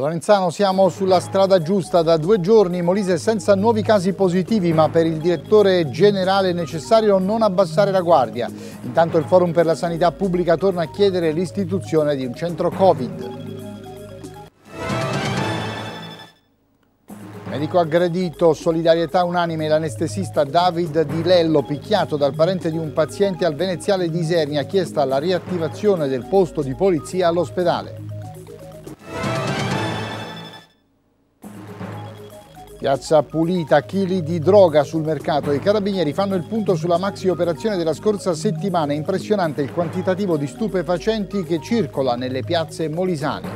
Lorenzano siamo sulla strada giusta da due giorni, Molise senza nuovi casi positivi ma per il direttore generale è necessario non abbassare la guardia. Intanto il Forum per la Sanità Pubblica torna a chiedere l'istituzione di un centro Covid. Medico aggredito, solidarietà unanime, l'anestesista David Di Lello, picchiato dal parente di un paziente al veneziale di Isernia, chiesta la riattivazione del posto di polizia all'ospedale. Piazza Pulita, chili di droga sul mercato. I carabinieri fanno il punto sulla maxi operazione della scorsa settimana. Impressionante il quantitativo di stupefacenti che circola nelle piazze molisane.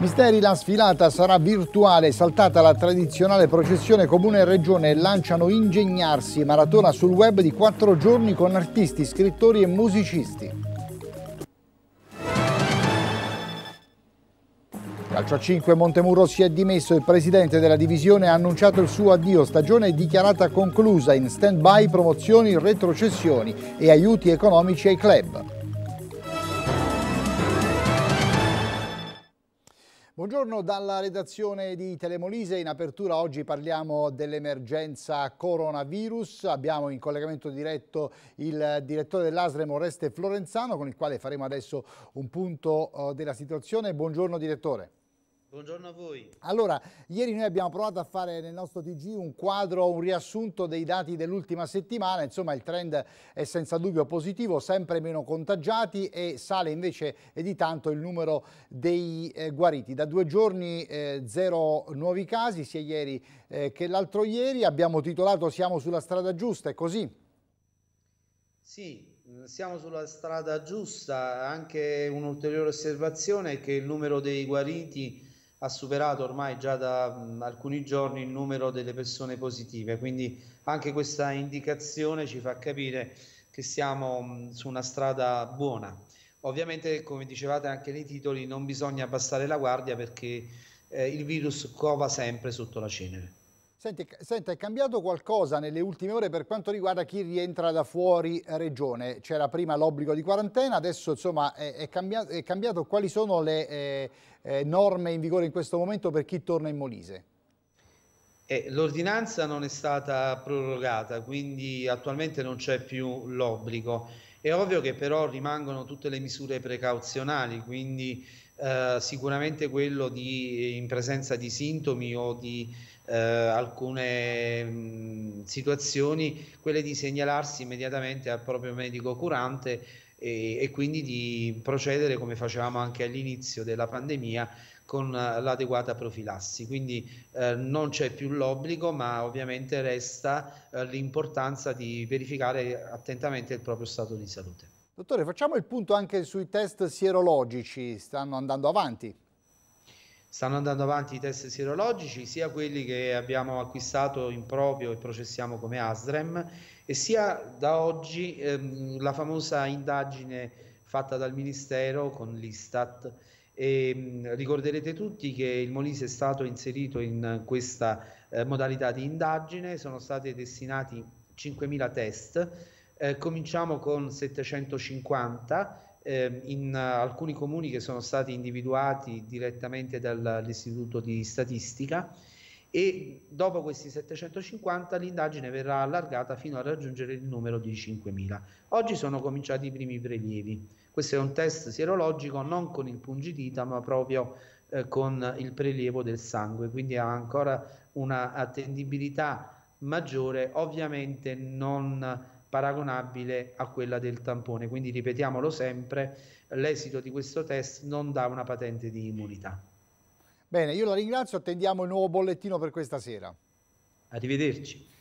Misteri, la sfilata sarà virtuale, saltata la tradizionale processione comune e regione, lanciano Ingegnarsi, maratona sul web di quattro giorni con artisti, scrittori e musicisti. Calcio a 5 Montemuro si è dimesso, il presidente della divisione ha annunciato il suo addio, stagione dichiarata conclusa in stand-by promozioni, retrocessioni e aiuti economici ai club. Buongiorno dalla redazione di Telemolise, in apertura oggi parliamo dell'emergenza coronavirus, abbiamo in collegamento diretto il direttore dell'Asrem Oreste Florenzano con il quale faremo adesso un punto eh, della situazione, buongiorno direttore. Buongiorno a voi. Allora, ieri noi abbiamo provato a fare nel nostro TG un quadro, un riassunto dei dati dell'ultima settimana, insomma il trend è senza dubbio positivo, sempre meno contagiati e sale invece di tanto il numero dei eh, guariti. Da due giorni eh, zero nuovi casi, sia ieri eh, che l'altro ieri, abbiamo titolato Siamo sulla strada giusta, è così? Sì, mm, siamo sulla strada giusta, anche un'ulteriore osservazione è che il numero dei guariti ha superato ormai già da mh, alcuni giorni il numero delle persone positive, quindi anche questa indicazione ci fa capire che siamo mh, su una strada buona. Ovviamente, come dicevate anche nei titoli, non bisogna abbassare la guardia perché eh, il virus cova sempre sotto la cenere. Senti, senti, è cambiato qualcosa nelle ultime ore per quanto riguarda chi rientra da fuori eh, regione? C'era prima l'obbligo di quarantena, adesso insomma è, è, cambiato, è, cambiato, Quali sono le, eh, eh, norme in vigore in questo momento per chi torna in Molise? Eh, L'ordinanza non è stata prorogata, quindi attualmente non c'è più l'obbligo. È ovvio che però rimangono tutte le misure precauzionali, quindi eh, sicuramente quello di, in presenza di sintomi o di eh, alcune mh, situazioni, quelle di segnalarsi immediatamente al proprio medico curante e, e quindi di procedere come facevamo anche all'inizio della pandemia con l'adeguata profilassi. Quindi eh, non c'è più l'obbligo, ma ovviamente resta eh, l'importanza di verificare attentamente il proprio stato di salute. Dottore, facciamo il punto anche sui test sierologici, stanno andando avanti? Stanno andando avanti i test sierologici, sia quelli che abbiamo acquistato in proprio e processiamo come ASREM, e sia da oggi ehm, la famosa indagine fatta dal Ministero con l'Istat. E, ehm, mh, ricorderete tutti che il Molise è stato inserito in questa eh, modalità di indagine, sono stati destinati 5.000 test, eh, cominciamo con 750 ehm, in alcuni comuni che sono stati individuati direttamente dall'Istituto di Statistica e dopo questi 750 l'indagine verrà allargata fino a raggiungere il numero di 5.000. Oggi sono cominciati i primi prelievi. Questo è un test sierologico non con il pungidita ma proprio eh, con il prelievo del sangue, quindi ha ancora una attendibilità maggiore, ovviamente non paragonabile a quella del tampone. Quindi ripetiamolo sempre, l'esito di questo test non dà una patente di immunità. Bene, io la ringrazio, attendiamo il nuovo bollettino per questa sera. Arrivederci.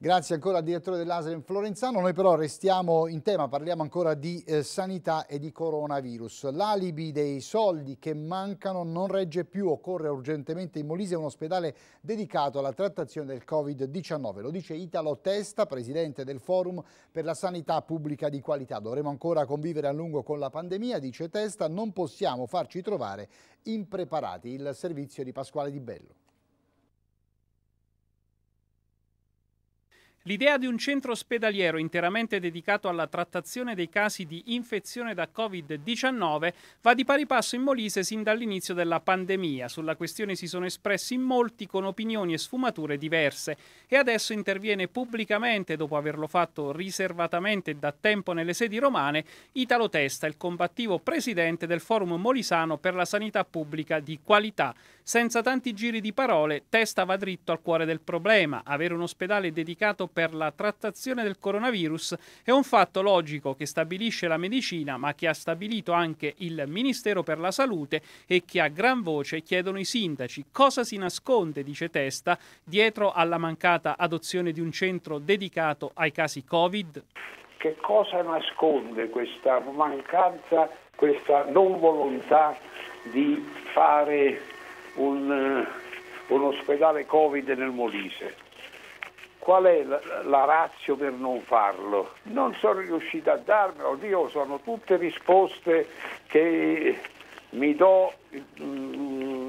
Grazie ancora al direttore dell'Aslen Florenzano, noi però restiamo in tema, parliamo ancora di eh, sanità e di coronavirus. L'alibi dei soldi che mancano non regge più, occorre urgentemente in Molise un ospedale dedicato alla trattazione del Covid-19. Lo dice Italo Testa, presidente del Forum per la Sanità Pubblica di Qualità. Dovremo ancora convivere a lungo con la pandemia, dice Testa, non possiamo farci trovare impreparati. Il servizio di Pasquale Di Bello. L'idea di un centro ospedaliero interamente dedicato alla trattazione dei casi di infezione da Covid-19 va di pari passo in Molise sin dall'inizio della pandemia. Sulla questione si sono espressi molti con opinioni e sfumature diverse e adesso interviene pubblicamente, dopo averlo fatto riservatamente da tempo nelle sedi romane, Italo Testa, il combattivo presidente del Forum Molisano per la Sanità Pubblica di Qualità. Senza tanti giri di parole, Testa va dritto al cuore del problema, avere un ospedale dedicato per la trattazione del coronavirus è un fatto logico che stabilisce la medicina, ma che ha stabilito anche il Ministero per la Salute e che a gran voce chiedono i sindaci. Cosa si nasconde, dice Testa, dietro alla mancata adozione di un centro dedicato ai casi Covid? Che cosa nasconde questa mancanza, questa non volontà di fare un, eh, un ospedale Covid nel Molise? qual è la, la razio per non farlo? Non sono riuscito a darmelo, io sono tutte risposte che mi do mh, mm,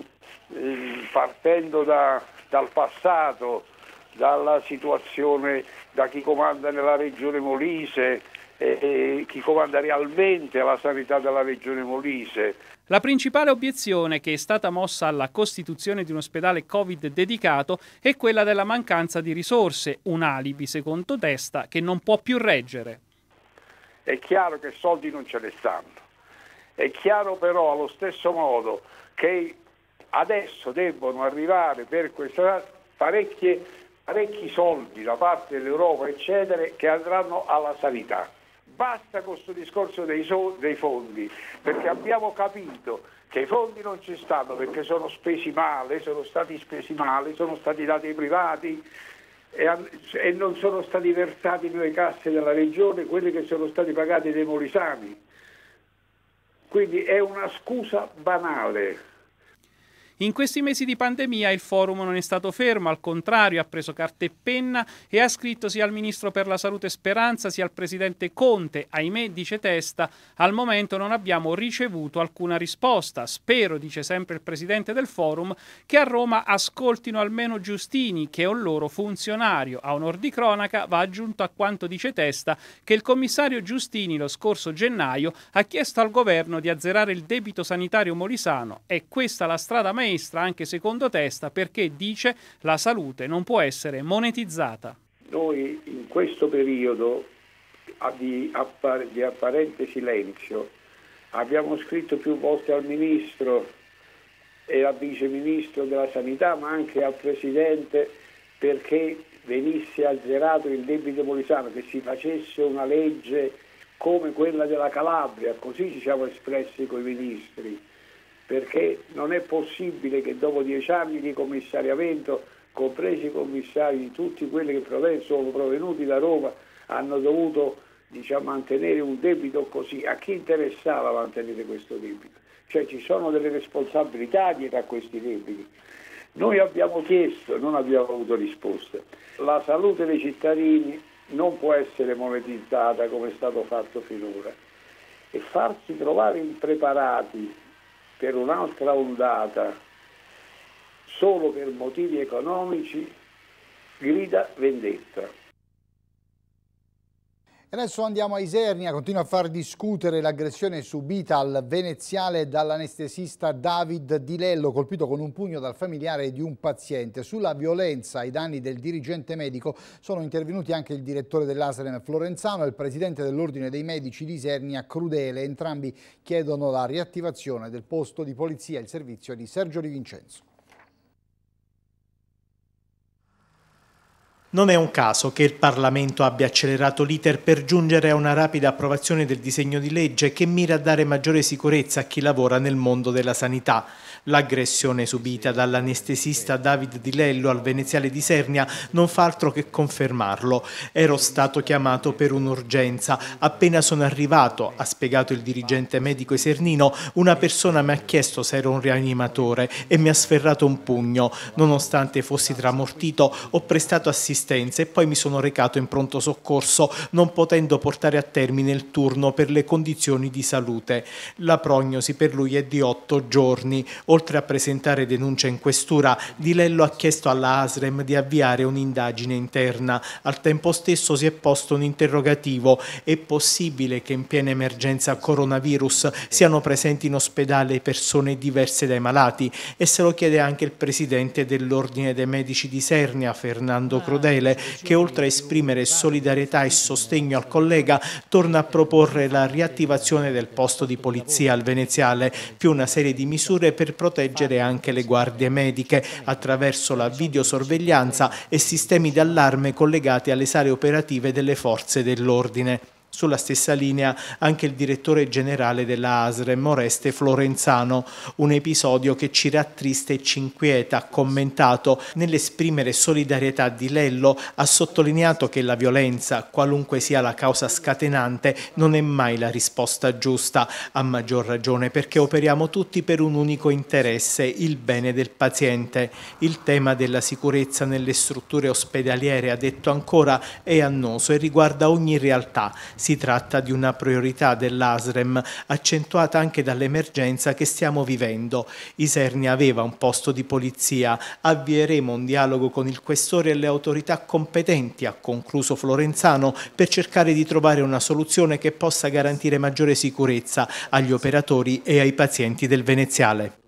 mm, partendo da, dal passato, dalla situazione da chi comanda nella regione Molise, e chi comanda realmente la sanità della regione Molise, la principale obiezione che è stata mossa alla costituzione di un ospedale Covid dedicato è quella della mancanza di risorse, un alibi, secondo Testa, che non può più reggere. È chiaro che soldi non ce ne stanno. È chiaro però allo stesso modo che adesso debbono arrivare per questa parecchie, parecchi soldi da parte dell'Europa, eccetera, che andranno alla sanità basta con questo discorso dei, so- dei fondi, perché abbiamo capito che i fondi non ci stanno perché sono spesi male, sono stati spesi male, sono stati dati ai privati, e, non sono stati versati nelle casse della regione quelli che sono stati pagati dai molisani. Quindi è una scusa banale. In questi mesi di pandemia il forum non è stato fermo, al contrario ha preso carta e penna e ha scritto sia al Ministro per la Salute Speranza sia al Presidente Conte. Ahimè, dice Testa, al momento non abbiamo ricevuto alcuna risposta. Spero, dice sempre il Presidente del forum, che a Roma ascoltino almeno Giustini, che è un loro funzionario. A onor di cronaca va aggiunto a quanto dice Testa che il commissario Giustini lo scorso gennaio ha chiesto al governo di azzerare il debito sanitario molisano. È questa la strada maestra maestra, anche secondo Testa, perché dice la salute non può essere monetizzata. Noi in questo periodo di, appar- di apparente silenzio abbiamo scritto più volte al Ministro e al Vice Ministro della Sanità, ma anche al Presidente perché venisse azzerato il debito molisano, che si facesse una legge come quella della Calabria, così ci siamo espressi con i ministri perché non è possibile che dopo dieci anni di commissariamento, compresi i commissari di tutti quelli che sono provenuti da Roma, hanno dovuto diciamo, mantenere un debito così. A chi interessava mantenere questo debito? Cioè ci sono delle responsabilità dietro a questi debiti. Noi abbiamo chiesto, non abbiamo avuto risposta. La salute dei cittadini non può essere monetizzata come è stato fatto finora e farsi trovare impreparati per un'altra ondata, solo per motivi economici, grida vendetta. E adesso andiamo a Isernia, continua a far discutere l'aggressione subita al veneziale dall'anestesista David Di Lello, colpito con un pugno dal familiare di un paziente. Sulla violenza ai danni del dirigente medico sono intervenuti anche il direttore dell'Aserem Florenzano e il presidente dell'Ordine dei Medici di Isernia Crudele. Entrambi chiedono la riattivazione del posto di polizia, e il servizio di Sergio Di Vincenzo. Non è un caso che il Parlamento abbia accelerato l'iter per giungere a una rapida approvazione del disegno di legge che mira a dare maggiore sicurezza a chi lavora nel mondo della sanità. L'aggressione subita dall'anestesista David Di Lello al veneziale di Sernia non fa altro che confermarlo. Ero stato chiamato per un'urgenza. Appena sono arrivato, ha spiegato il dirigente medico esernino, una persona mi ha chiesto se ero un rianimatore e mi ha sferrato un pugno. Nonostante fossi tramortito, ho prestato assistenza assistenza e poi mi sono recato in pronto soccorso non potendo portare a termine il turno per le condizioni di salute. La prognosi per lui è di otto giorni. Oltre a presentare denuncia in questura, Di Lello ha chiesto alla ASREM di avviare un'indagine interna. Al tempo stesso si è posto un interrogativo. È possibile che in piena emergenza coronavirus siano presenti in ospedale persone diverse dai malati? E se lo chiede anche il presidente dell'Ordine dei Medici di Sernia, Fernando ah, Crudel. Crudele che oltre a esprimere solidarietà e sostegno al collega torna a proporre la riattivazione del posto di polizia al Veneziale più una serie di misure per proteggere anche le guardie mediche attraverso la videosorveglianza e sistemi di allarme collegati alle sale operative delle forze dell'ordine. Sulla stessa linea anche il direttore generale della ASREM Oreste Florenzano, un episodio che ci rattrista e ci inquieta, ha commentato nell'esprimere solidarietà di Lello, ha sottolineato che la violenza, qualunque sia la causa scatenante, non è mai la risposta giusta, a maggior ragione perché operiamo tutti per un unico interesse, il bene del paziente. Il tema della sicurezza nelle strutture ospedaliere, ha detto ancora, è annoso e riguarda ogni realtà si tratta di una priorità dell'ASREM accentuata anche dall'emergenza che stiamo vivendo. Isernia aveva un posto di polizia. Avvieremo un dialogo con il questore e le autorità competenti, ha concluso Florenzano, per cercare di trovare una soluzione che possa garantire maggiore sicurezza agli operatori e ai pazienti del Veneziale.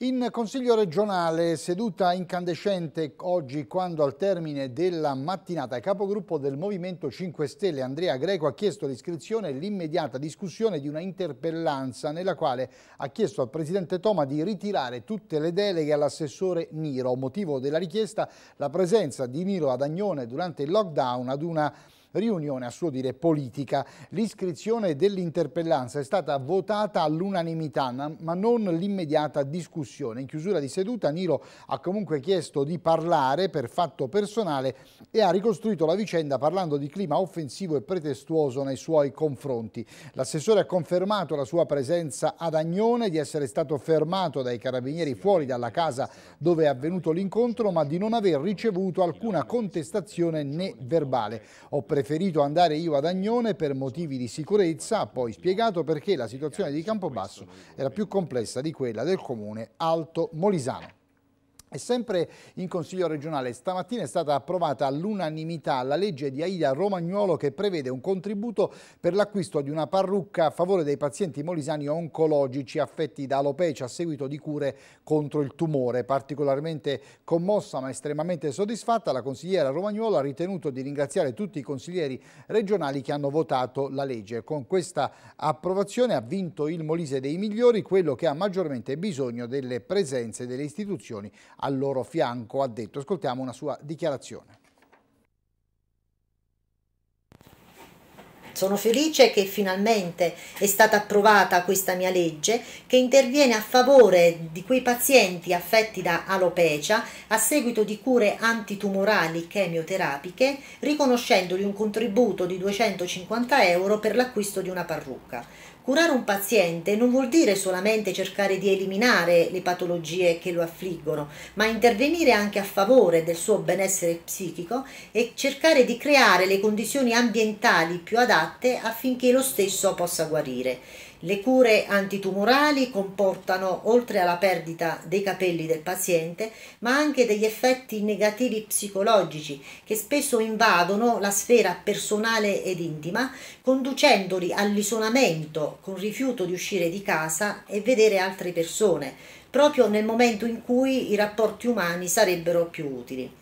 In Consiglio regionale, seduta incandescente oggi quando al termine della mattinata il capogruppo del Movimento 5 Stelle Andrea Greco ha chiesto l'iscrizione e l'immediata discussione di una interpellanza nella quale ha chiesto al Presidente Toma di ritirare tutte le deleghe all'assessore Niro. Motivo della richiesta la presenza di Niro ad Agnone durante il lockdown ad una riunione a suo dire politica. L'iscrizione dell'interpellanza è stata votata all'unanimità ma non l'immediata discussione. In chiusura di seduta Nilo ha comunque chiesto di parlare per fatto personale e ha ricostruito la vicenda parlando di clima offensivo e pretestuoso nei suoi confronti. L'assessore ha confermato la sua presenza ad Agnone, di essere stato fermato dai carabinieri fuori dalla casa dove è avvenuto l'incontro ma di non aver ricevuto alcuna contestazione né verbale. Ho preferito andare io ad Agnone per motivi di sicurezza, ha poi spiegato perché la situazione di Campobasso era più complessa di quella del comune Alto Molisano. E sempre in Consiglio regionale stamattina è stata approvata all'unanimità la legge di Aida Romagnuolo che prevede un contributo per l'acquisto di una parrucca a favore dei pazienti molisani oncologici affetti da alopecia a seguito di cure contro il tumore. Particolarmente commossa ma estremamente soddisfatta la consigliera Romagnuolo ha ritenuto di ringraziare tutti i consiglieri regionali che hanno votato la legge. Con questa approvazione ha vinto il Molise dei migliori, quello che ha maggiormente bisogno delle presenze delle istituzioni al loro fianco, ha detto. Ascoltiamo una sua dichiarazione. Sono felice che finalmente è stata approvata questa mia legge che interviene a favore di quei pazienti affetti da alopecia a seguito di cure antitumorali chemioterapiche, riconoscendogli un contributo di 250 euro per l'acquisto di una parrucca. Curare un paziente non vuol dire solamente cercare di eliminare le patologie che lo affliggono, ma intervenire anche a favore del suo benessere psichico e cercare di creare le condizioni ambientali più adatte affinché lo stesso possa guarire. Le cure antitumorali comportano, oltre alla perdita dei capelli del paziente, ma anche degli effetti negativi psicologici che spesso invadono la sfera personale ed intima, conducendoli all'isolamento con rifiuto di uscire di casa e vedere altre persone proprio nel momento in cui i rapporti umani sarebbero più utili.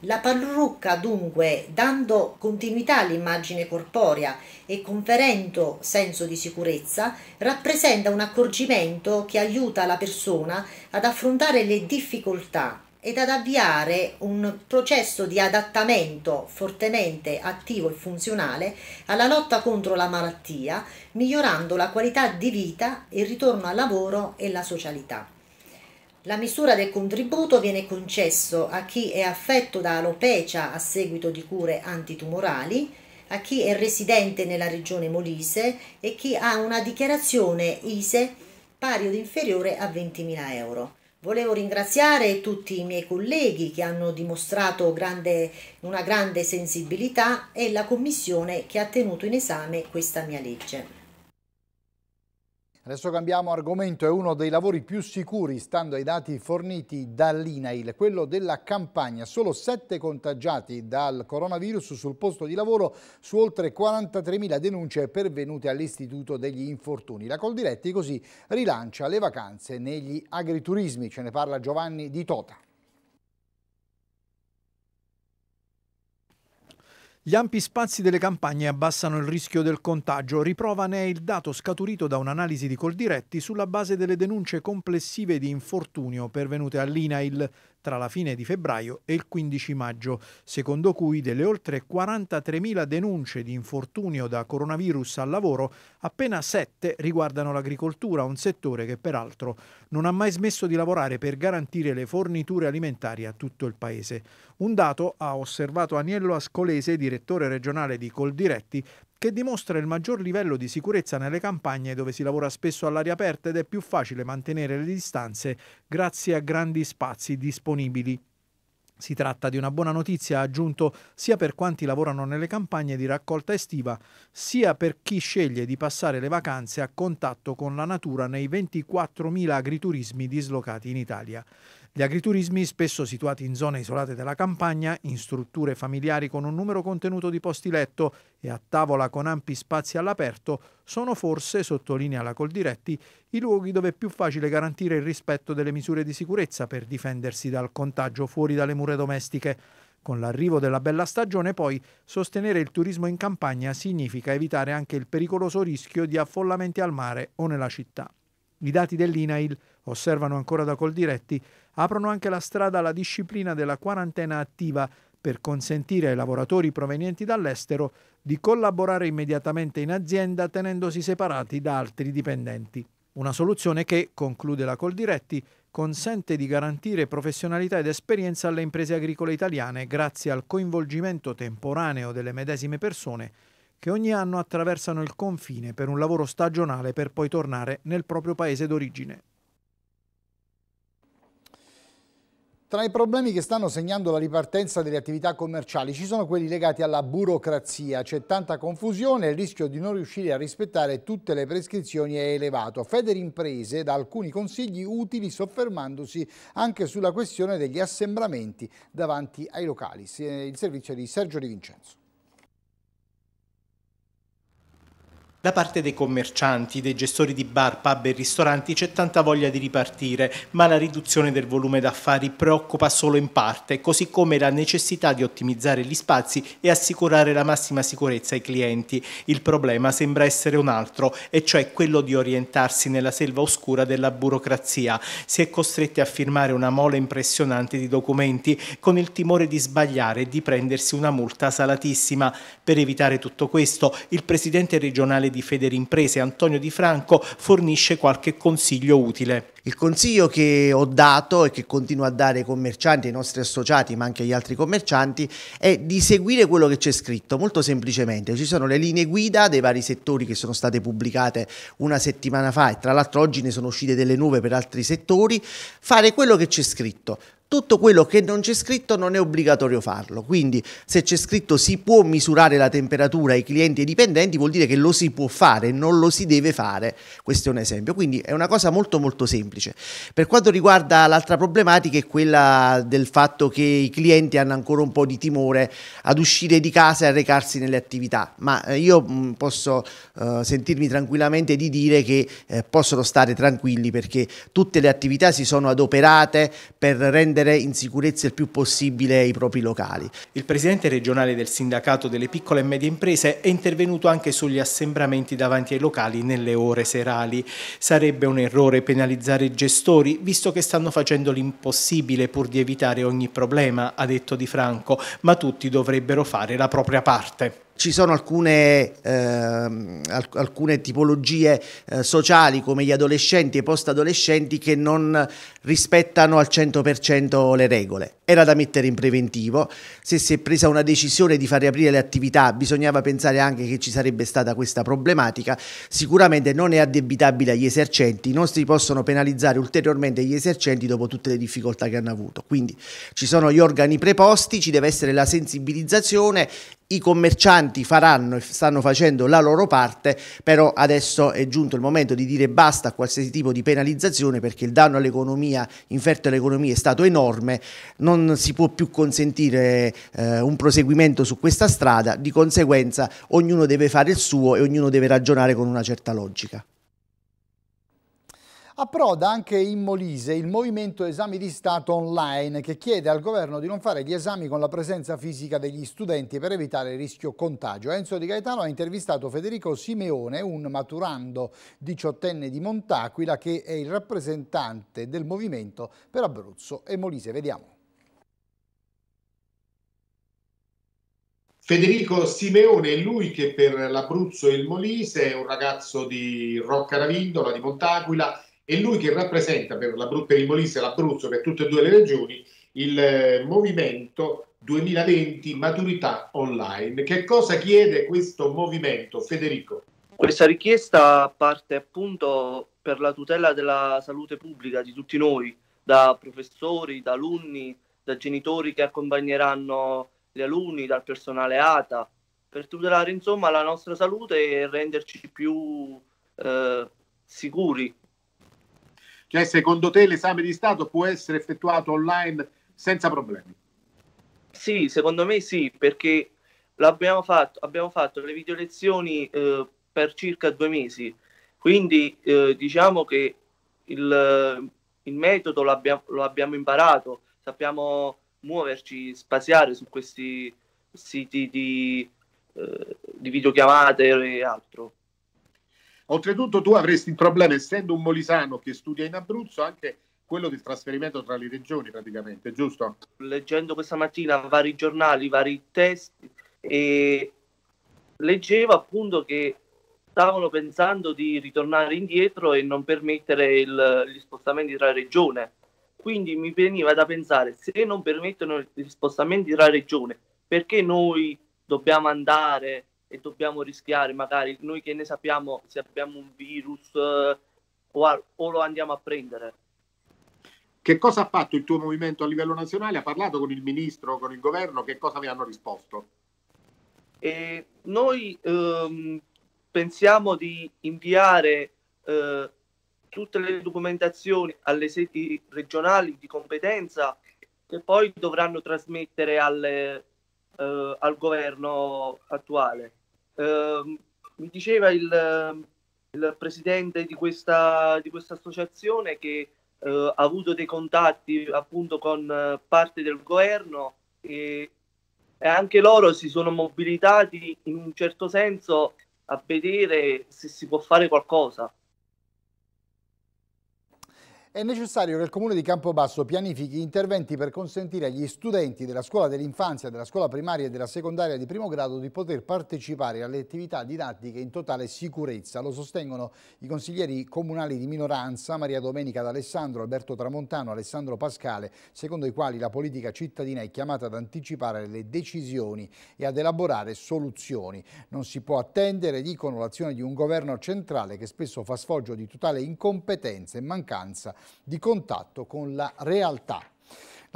La parrucca dunque, dando continuità all'immagine corporea e conferendo senso di sicurezza, rappresenta un accorgimento che aiuta la persona ad affrontare le difficoltà ed ad avviare un processo di adattamento fortemente attivo e funzionale alla lotta contro la malattia, migliorando la qualità di vita, il ritorno al lavoro e la socialità. La misura del contributo viene concesso a chi è affetto da alopecia a seguito di cure antitumorali, a chi è residente nella regione Molise e chi ha una dichiarazione ISE pari o inferiore a 20.000 euro. Volevo ringraziare tutti i miei colleghi che hanno dimostrato grande, una grande sensibilità e la Commissione che ha tenuto in esame questa mia legge. Adesso cambiamo argomento, è uno dei lavori più sicuri stando ai dati forniti dall'INAIL, quello della campagna. Solo sette contagiati dal coronavirus sul posto di lavoro su oltre 43.000 denunce pervenute all'Istituto degli Infortuni. La Coldiretti così rilancia le vacanze negli agriturismi, ce ne parla Giovanni Di Tota. Gli ampi spazi delle campagne abbassano il rischio del contagio, riprova ne è il dato scaturito da un'analisi di Coldiretti sulla base delle denunce complessive di infortunio pervenute all'INAIL tra la fine di febbraio e il 15 maggio, secondo cui delle oltre 43.000 denunce di infortunio da coronavirus al lavoro, appena 7 riguardano l'agricoltura, un settore che peraltro non ha mai smesso di lavorare per garantire le forniture alimentari a tutto il paese. Un dato ha osservato Aniello Ascolese, direttore regionale di Coldiretti, che dimostra il maggior livello di sicurezza nelle campagne dove si lavora spesso all'aria aperta ed è più facile mantenere le distanze grazie a grandi spazi disponibili. Si tratta di una buona notizia, ha aggiunto, sia per quanti lavorano nelle campagne di raccolta estiva, sia per chi sceglie di passare le vacanze a contatto con la natura nei 24.000 agriturismi dislocati in Italia. Gli agriturismi, spesso situati in zone isolate della campagna, in strutture familiari con un numero contenuto di posti letto e a tavola con ampi spazi all'aperto, sono forse, sottolinea la Coldiretti, i luoghi dove è più facile garantire il rispetto delle misure di sicurezza per difendersi dal contagio fuori dalle mura domestiche. Con l'arrivo della bella stagione, poi, sostenere il turismo in campagna significa evitare anche il pericoloso rischio di affollamenti al mare o nella città. I dati dell'INAIL, osservano ancora da Coldiretti, aprono anche la strada alla disciplina della quarantena attiva per consentire ai lavoratori provenienti dall'estero di collaborare immediatamente in azienda tenendosi separati da altri dipendenti. Una soluzione che, conclude la Coldiretti, consente di garantire professionalità ed esperienza alle imprese agricole italiane grazie al coinvolgimento temporaneo delle medesime persone che ogni anno attraversano il confine per un lavoro stagionale per poi tornare nel proprio paese d'origine. Tra i problemi che stanno segnando la ripartenza delle attività commerciali ci sono quelli legati alla burocrazia, c'è tanta confusione e il rischio di non riuscire a rispettare tutte le prescrizioni è elevato. Federimprese dà alcuni consigli utili soffermandosi anche sulla questione degli assembramenti davanti ai locali. Il servizio è di Sergio Di Vincenzo. Da parte dei commercianti, dei gestori di bar, pub e ristoranti c'è tanta voglia di ripartire, ma la riduzione del volume d'affari preoccupa solo in parte, così come la necessità di ottimizzare gli spazi e assicurare la massima sicurezza ai clienti. Il problema sembra essere un altro, e cioè quello di orientarsi nella selva oscura della burocrazia. Si è costretti a firmare una mole impressionante di documenti con il timore di sbagliare e di prendersi una multa salatissima. Per evitare tutto questo, il presidente regionale di imprese Antonio Di Franco fornisce qualche consiglio utile. Il consiglio che ho dato e che continuo a dare ai commercianti, ai nostri associati, ma anche agli altri commercianti, è di seguire quello che c'è scritto, molto semplicemente. Ci sono le linee guida dei vari settori che sono state pubblicate una settimana fa e tra l'altro oggi ne sono uscite delle nuove per altri settori. Fare quello che c'è scritto, tutto quello che non c'è scritto non è obbligatorio farlo, quindi se c'è scritto si può misurare la temperatura ai clienti e ai dipendenti vuol dire che lo si può fare, non lo si deve fare, questo è un esempio, quindi è una cosa molto molto semplice. Per quanto riguarda l'altra problematica è quella del fatto che i clienti hanno ancora un po' di timore ad uscire di casa e a recarsi nelle attività, ma eh, io mm, posso eh, sentirmi tranquillamente di dire che eh, possono stare tranquilli perché tutte le attività si sono adoperate per rendere rendere in sicurezza il più possibile i propri locali. Il presidente regionale del sindacato delle piccole e medie imprese è intervenuto anche sugli assembramenti davanti ai locali nelle ore serali. Sarebbe un errore penalizzare i gestori, visto che stanno facendo l'impossibile pur di evitare ogni problema, ha detto Di Franco, ma tutti dovrebbero fare la propria parte ci sono alcune, eh, alcune tipologie eh, sociali come gli adolescenti e post-adolescenti che non rispettano al 100% le regole era da mettere in preventivo, se si è presa una decisione di far riaprire le attività bisognava pensare anche che ci sarebbe stata questa problematica, sicuramente non è addebitabile agli esercenti, non si possono penalizzare ulteriormente gli esercenti dopo tutte le difficoltà che hanno avuto, quindi ci sono gli organi preposti, ci deve essere la sensibilizzazione i commercianti faranno e stanno facendo la loro parte, però adesso è giunto il momento di dire basta a qualsiasi tipo di penalizzazione perché il danno all'economia, inferto all'economia è stato enorme, non non si può più consentire eh, un proseguimento su questa strada, di conseguenza ognuno deve fare il suo e ognuno deve ragionare con una certa logica. Approda anche in Molise il movimento esami di Stato online che chiede al governo di non fare gli esami con la presenza fisica degli studenti per evitare il rischio contagio. Enzo Di Gaetano ha intervistato Federico Simeone, un maturando diciottenne di Montaquila che è il rappresentante del movimento per Abruzzo e Molise. Vediamo. Federico Simeone è lui che per l'Abruzzo e il Molise è un ragazzo di Rocca Ravindola, di Montaquila, è lui che rappresenta per, per il Molise e l'Abruzzo, per tutte e due le regioni, il eh, movimento 2020 Maturità Online. Che cosa chiede questo movimento, Federico? Questa richiesta parte appunto per la tutela della salute pubblica di tutti noi, da professori, da alunni, da genitori che accompagneranno gli alunni, dal personale ATA, per tutelare insomma la nostra salute e renderci più eh, sicuri. Cioè, secondo te l'esame di Stato può essere effettuato online senza problemi? Sì, secondo me sì, perché l'abbiamo fatto, abbiamo fatto le video lezioni eh, per circa due mesi, quindi eh, diciamo che il, il metodo lo abbiamo imparato, sappiamo eh, muoverci, spaziare su questi siti di, eh, di videochiamate e altro. Oltretutto tu avresti il problema, essendo un molisano che studia in Abruzzo, anche quello del trasferimento tra le regioni praticamente, giusto? Leggendo questa mattina vari giornali, vari testi, e leggevo appunto che stavano pensando di ritornare indietro e non permettere il, gli spostamenti tra regione. Quindi mi veniva da pensare, se non permettono gli spostamenti tra regione, perché noi dobbiamo andare e dobbiamo rischiare, magari noi che ne sappiamo se abbiamo un virus eh, o, o lo andiamo a prendere? Che cosa ha fatto il tuo movimento a livello nazionale? Ha parlato con il ministro, con il governo? Che cosa vi hanno risposto? E noi ehm, pensiamo di inviare eh, tutte le documentazioni alle sedi regionali di competenza che poi dovranno trasmettere alle, eh, al governo attuale. Eh, mi diceva il, il presidente di questa, di questa, associazione che eh, ha avuto dei contatti appunto con eh, parte del governo e, e anche loro si sono mobilitati in un certo senso a vedere se si può fare qualcosa. È necessario che il Comune di Campobasso pianifichi interventi per consentire agli studenti della scuola dell'infanzia, della scuola primaria e della secondaria di primo grado di poter partecipare alle attività didattiche in totale sicurezza. Lo sostengono i consiglieri comunali di minoranza Maria Domenica d'Alessandro, Alberto Tramontano, Alessandro Pascale, secondo i quali la politica cittadina è chiamata ad anticipare le decisioni e ad elaborare soluzioni. Non si può attendere, dicono, l'azione di un governo centrale che spesso fa sfoggio di totale incompetenza e mancanza di contatto con la realtà.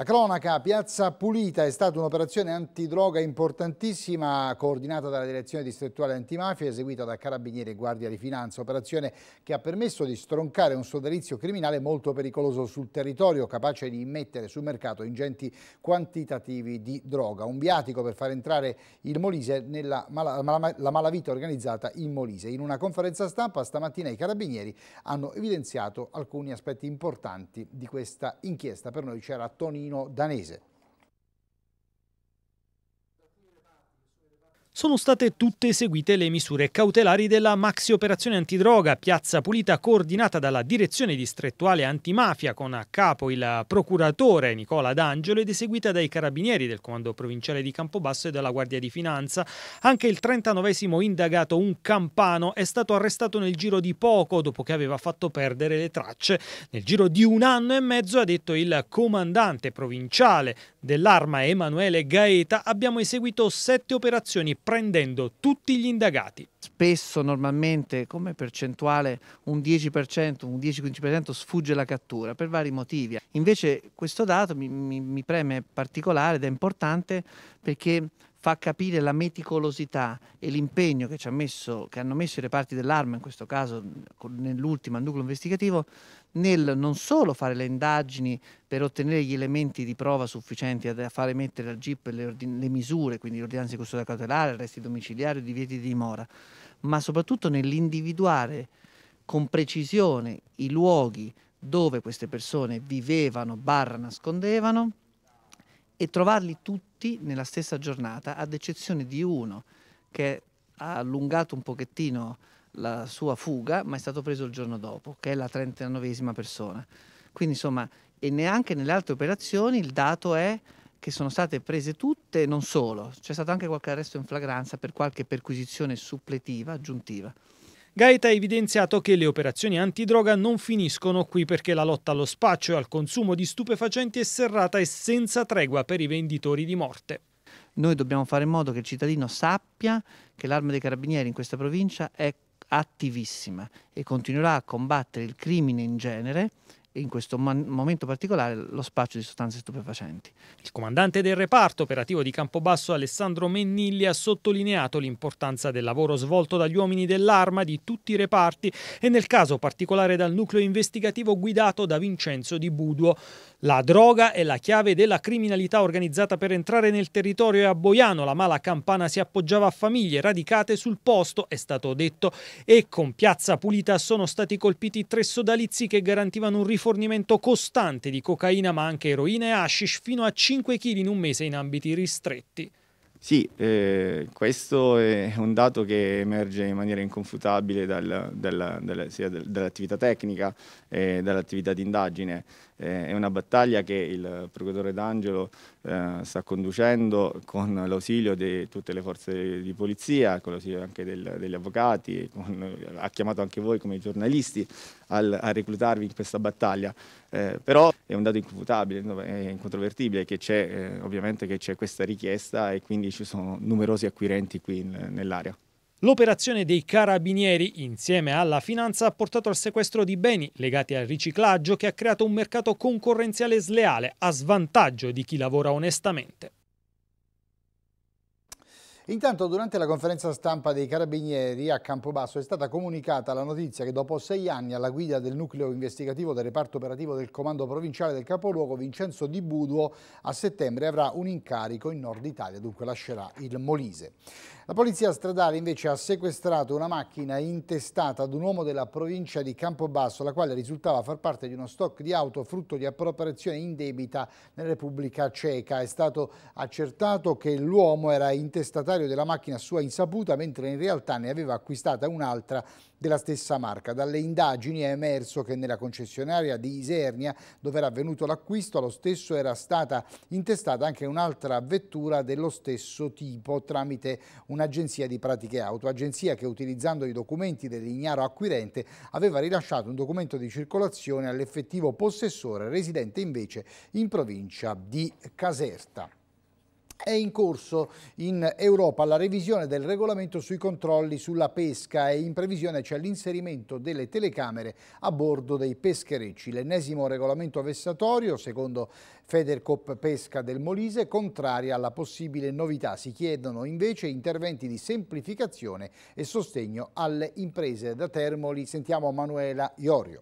La cronaca Piazza Pulita è stata un'operazione antidroga importantissima coordinata dalla direzione distrettuale antimafia eseguita da carabinieri e guardia di finanza, operazione che ha permesso di stroncare un sodalizio criminale molto pericoloso sul territorio, capace di immettere sul mercato ingenti quantitativi di droga. Un viatico per far entrare il Molise nella mala, la malavita organizzata in Molise. In una conferenza stampa stamattina i carabinieri hanno evidenziato alcuni aspetti importanti di questa inchiesta. Per noi c'era Tonino cittadino danese. sono state tutte eseguite le misure cautelari della maxi operazione antidroga, piazza pulita coordinata dalla direzione distrettuale antimafia con a capo il procuratore Nicola D'Angelo ed eseguita dai carabinieri del comando provinciale di Campobasso e della Guardia di Finanza. Anche il 39 indagato, un campano, è stato arrestato nel giro di poco dopo che aveva fatto perdere le tracce. Nel giro di un anno e mezzo, ha detto il comandante provinciale dell'arma Emanuele Gaeta, abbiamo eseguito sette operazioni prendendo tutti gli indagati. Spesso, normalmente, come percentuale, un 10%, un 10-15% sfugge la cattura per vari motivi. Invece questo dato mi, mi, mi preme particolare ed è importante perché fa capire la meticolosità e l'impegno che, che, hanno messo i reparti dell'arma, in questo caso nell'ultima nucleo investigativo, nel non solo fare le indagini per ottenere gli elementi di prova sufficienti a fare mettere al GIP le, ordin- le misure, quindi l'ordinanza di custodia cautelare, arresti domiciliari, divieti di dimora, ma soprattutto nell'individuare con precisione i luoghi dove queste persone vivevano, barra nascondevano e trovarli tutti nella stessa giornata, ad eccezione di uno che ha allungato un pochettino la sua fuga, ma è stato preso il giorno dopo, che è la 39esima persona. Quindi insomma, e neanche nelle altre operazioni il dato è che sono state prese tutte, non solo, c'è stato anche qualche arresto in flagranza per qualche perquisizione suppletiva aggiuntiva. Gaeta ha evidenziato che le operazioni antidroga non finiscono qui perché la lotta allo spaccio e al consumo di stupefacenti è serrata e senza tregua per i venditori di morte. Noi dobbiamo fare in modo che il cittadino sappia che l'arma dei carabinieri in questa provincia è attivissima e continuerà a combattere il crimine in genere in questo momento particolare lo spaccio di sostanze stupefacenti. Il comandante del reparto operativo di Campobasso Alessandro Mennilli ha sottolineato l'importanza del lavoro svolto dagli uomini dell'arma di tutti i reparti e nel caso particolare dal nucleo investigativo guidato da Vincenzo Di Buduo. La droga è la chiave della criminalità organizzata per entrare nel territorio e a Boiano la mala campana si appoggiava a famiglie radicate sul posto, è stato detto, e con Piazza Pulita sono stati colpiti tre sodalizi che garantivano un rifugio fornimento costante di cocaina ma anche eroina e hashish fino a 5 kg in un mese in ambiti ristretti. Sì, eh, questo è un dato che emerge in maniera inconfutabile dal, dal, dal, sia dall'attività tecnica e eh, dall'attività di indagine. Eh, è una battaglia che il procuratore D'Angelo eh, sta conducendo con l'ausilio di tutte le forze di polizia, con l'ausilio anche del, degli avvocati, con, ha chiamato anche voi come giornalisti al, a reclutarvi in questa battaglia. Eh, però è un dato inconfutabile, è incontrovertibile che c'è eh, ovviamente che c'è questa richiesta e quindi ci sono numerosi acquirenti qui nell'area. L'operazione dei carabinieri insieme alla finanza ha portato al sequestro di beni legati al riciclaggio che ha creato un mercato concorrenziale sleale a svantaggio di chi lavora onestamente. Intanto durante la conferenza stampa dei Carabinieri a Campobasso è stata comunicata la notizia che dopo sei anni alla guida del nucleo investigativo del reparto operativo del comando provinciale del capoluogo Vincenzo Di Buduo a settembre avrà un incarico in Nord Italia, dunque lascerà il Molise. La polizia stradale invece ha sequestrato una macchina intestata ad un uomo della provincia di Campobasso, la quale risultava far parte di uno stock di auto frutto di appropriazione indebita nella Repubblica Ceca. È stato accertato che l'uomo era intestatario proprietario della macchina a sua insaputa, mentre in realtà ne aveva acquistata un'altra della stessa marca. Dalle indagini è emerso che nella concessionaria di Isernia, dove era avvenuto l'acquisto, lo stesso era stata intestata anche un'altra vettura dello stesso tipo tramite un'agenzia di pratiche auto, agenzia che utilizzando i documenti dell'ignaro acquirente aveva rilasciato un documento di circolazione all'effettivo possessore residente invece in provincia di Caserta. È in corso in Europa la revisione del regolamento sui controlli sulla pesca e in previsione c'è l'inserimento delle telecamere a bordo dei pescherecci. L'ennesimo regolamento vessatorio, secondo Federcop Pesca del Molise, contraria alla possibile novità. Si chiedono invece interventi di semplificazione e sostegno alle imprese. Da Termoli sentiamo Manuela Iorio.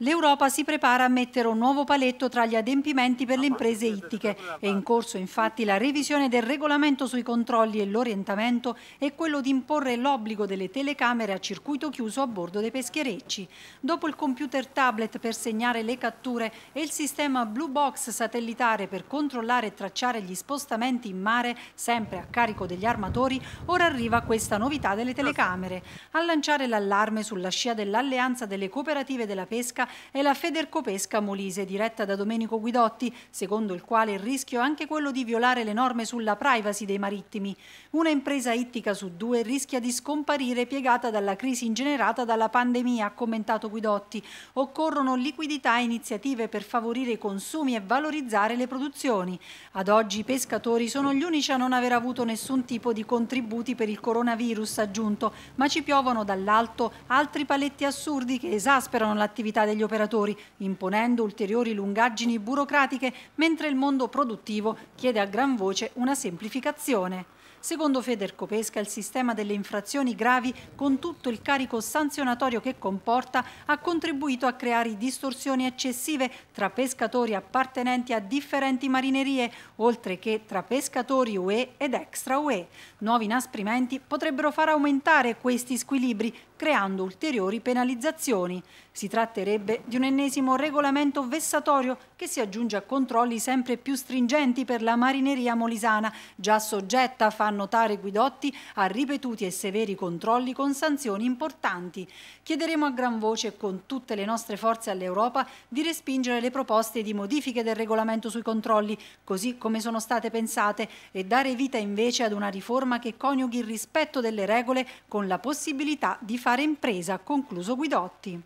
L'Europa si prepara a mettere un nuovo paletto tra gli adempimenti per le imprese ittiche. È in corso infatti la revisione del regolamento sui controlli e l'orientamento e quello di imporre l'obbligo delle telecamere a circuito chiuso a bordo dei pescherecci. Dopo il computer tablet per segnare le catture e il sistema Blue Box satellitare per controllare e tracciare gli spostamenti in mare, sempre a carico degli armatori, ora arriva questa novità delle telecamere. A lanciare l'allarme sulla scia dell'Alleanza delle Cooperative della Pesca è e la Federcopesca Molise, diretta da Domenico Guidotti, secondo il quale il rischio è anche quello di violare le norme sulla privacy dei marittimi. Una impresa ittica su due rischia di scomparire piegata dalla crisi ingenerata dalla pandemia, ha commentato Guidotti. Occorrono liquidità e iniziative per favorire i consumi e valorizzare le produzioni. Ad oggi i pescatori sono gli unici a non aver avuto nessun tipo di contributi per il coronavirus aggiunto, ma ci piovono dall'alto altri paletti assurdi che esasperano l'attività degli degli operatori, imponendo ulteriori lungaggini burocratiche, mentre il mondo produttivo chiede a gran voce una semplificazione. Secondo Federcopesca il sistema delle infrazioni gravi, con tutto il carico sanzionatorio che comporta, ha contribuito a creare distorsioni eccessive tra pescatori appartenenti a differenti marinerie, oltre che tra pescatori UE ed extra UE. Nuovi inasprimenti potrebbero far aumentare questi squilibri, creando ulteriori penalizzazioni. Si tratterebbe di un ennesimo regolamento vessatorio che si aggiunge a controlli sempre più stringenti per la marineria molisana, già soggetta, fa notare Guidotti, a ripetuti e severi controlli con sanzioni importanti. Chiederemo a gran voce con tutte le nostre forze all'Europa di respingere le proposte di modifiche del regolamento sui controlli, così come sono state pensate, e dare vita invece ad una riforma che coniughi il rispetto delle regole con la possibilità di fare impresa, concluso Guidotti.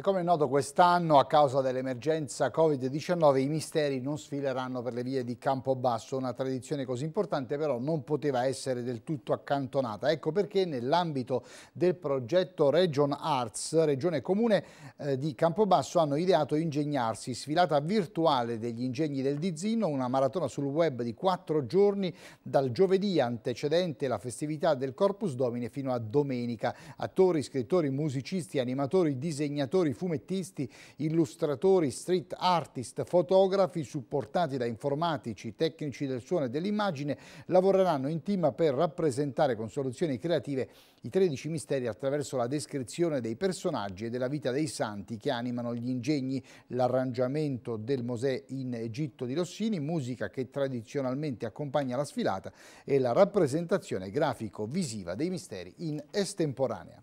E come è noto quest'anno, a causa dell'emergenza Covid-19, i misteri non sfileranno per le vie di Campobasso. Una tradizione così importante però non poteva essere del tutto accantonata. Ecco perché nell'ambito del progetto Region Arts, Regione Comune eh, di Campobasso, hanno ideato Ingegnarsi, sfilata virtuale degli ingegni del Dizzino, una maratona sul web di quattro giorni dal giovedì antecedente la festività del Corpus Domine fino a domenica. Attori, scrittori, musicisti, animatori, disegnatori, scrittori, fumettisti, illustratori, street artist, fotografi supportati da informatici, tecnici del suono e dell'immagine lavoreranno in team per rappresentare con soluzioni creative i 13 misteri attraverso la descrizione dei personaggi e della vita dei santi che animano gli ingegni, l'arrangiamento del Mosè in Egitto di Rossini, musica che tradizionalmente accompagna la sfilata e la rappresentazione grafico-visiva dei misteri in estemporanea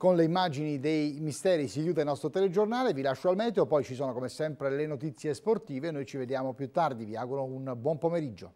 con le immagini dei misteri si chiude il nostro telegiornale, vi lascio al meteo, poi ci sono come sempre le notizie sportive, noi ci vediamo più tardi, vi auguro un buon pomeriggio.